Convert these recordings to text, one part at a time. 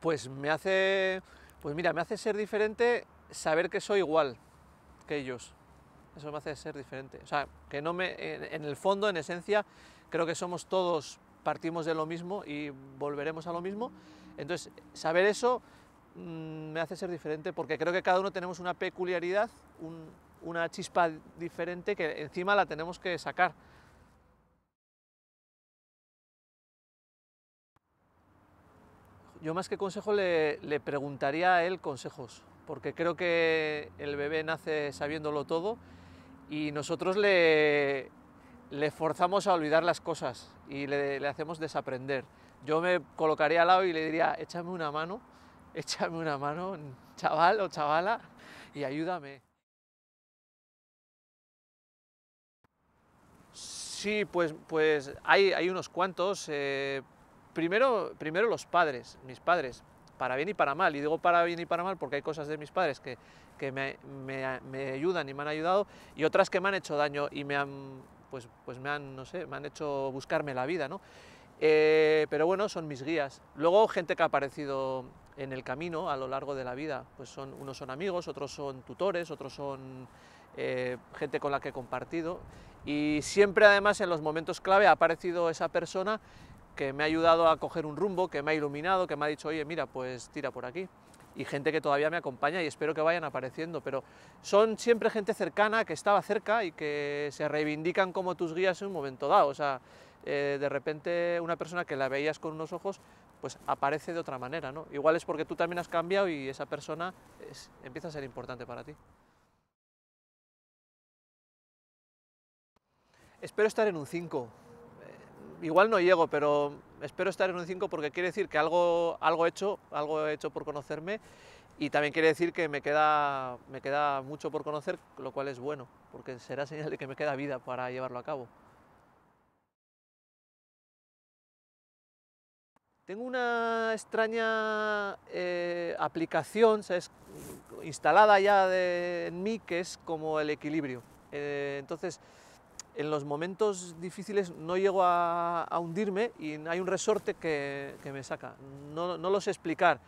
pues me hace, pues mira, me hace ser diferente saber que soy igual que ellos. Eso me hace ser diferente. O sea, que no me, en, el fondo, en esencia, creo que somos todos, partimos de lo mismo y volveremos a lo mismo. Entonces, saber eso mm, me hace ser diferente porque creo que cada uno tenemos una peculiaridad, una chispa diferente que encima la tenemos que sacar. yo más que consejo le, preguntaría a él consejos, porque creo que el bebé nace sabiéndolo todo y nosotros le, forzamos a olvidar las cosas y le, hacemos desaprender. Yo me colocaría al lado y le diría, échame una mano, échame una mano, chaval o chavala, y ayúdame. Sí, pues, pues hay, unos cuantos. Eh, primero, los padres, mis padres, para bien y para mal. Y digo para bien y para mal porque hay cosas de mis padres que, me, ayudan y me han ayudado y otras que me han hecho daño y me han, pues, pues no sé, me han hecho buscarme la vida, ¿no? Eh, pero bueno, son mis guías. Luego gente que ha aparecido en el camino a lo largo de la vida, pues son, unos son amigos, otros son tutores, otros son eh, gente con la que he compartido y siempre además en los momentos clave ha aparecido esa persona que me ha ayudado a coger un rumbo, que me ha iluminado, que me ha dicho, oye, mira, pues tira por aquí. Y gente que todavía me acompaña y espero que vayan apareciendo, pero son siempre gente cercana, que estaba cerca y que se reivindican como tus guías en un momento dado. O sea, eh, de repente una persona que la veías con unos ojos, pues aparece de otra manera, ¿no? Igual es porque tú también has cambiado y esa persona empieza a ser importante para ti. Espero estar en un 5 igual no llego, pero espero estar en un 5 porque quiere decir que algo, algo he hecho, algo hecho por conocerme y también quiere decir que me queda, me queda mucho por conocer, lo cual es bueno, porque será señal de que me queda vida para llevarlo a cabo. Tengo una extraña eh, aplicación instalada ya en mí que es como el equilibrio. Eh, entonces, en los momentos difíciles no llego a, hundirme y hay un resorte que, me saca. No, lo sé explicar,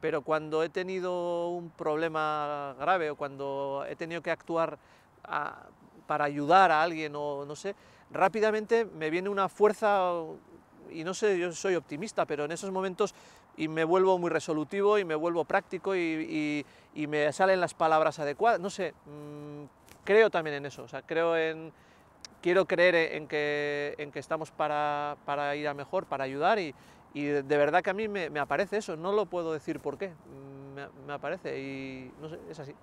pero cuando he tenido un problema grave o cuando he tenido que actuar ah, para ayudar a alguien o no sé, rápidamente me viene una fuerza y no sé, yo soy optimista, pero en esos momentos y me vuelvo muy resolutivo y me vuelvo práctico y, me salen las palabras adecuadas, no sé, mm, creo también en eso, o sea, creo en, quiero creer en que, en que estamos para, ir a mejor, para ayudar y, de verdad que a mí me, aparece eso, no lo puedo decir por qué, me, aparece y no es así.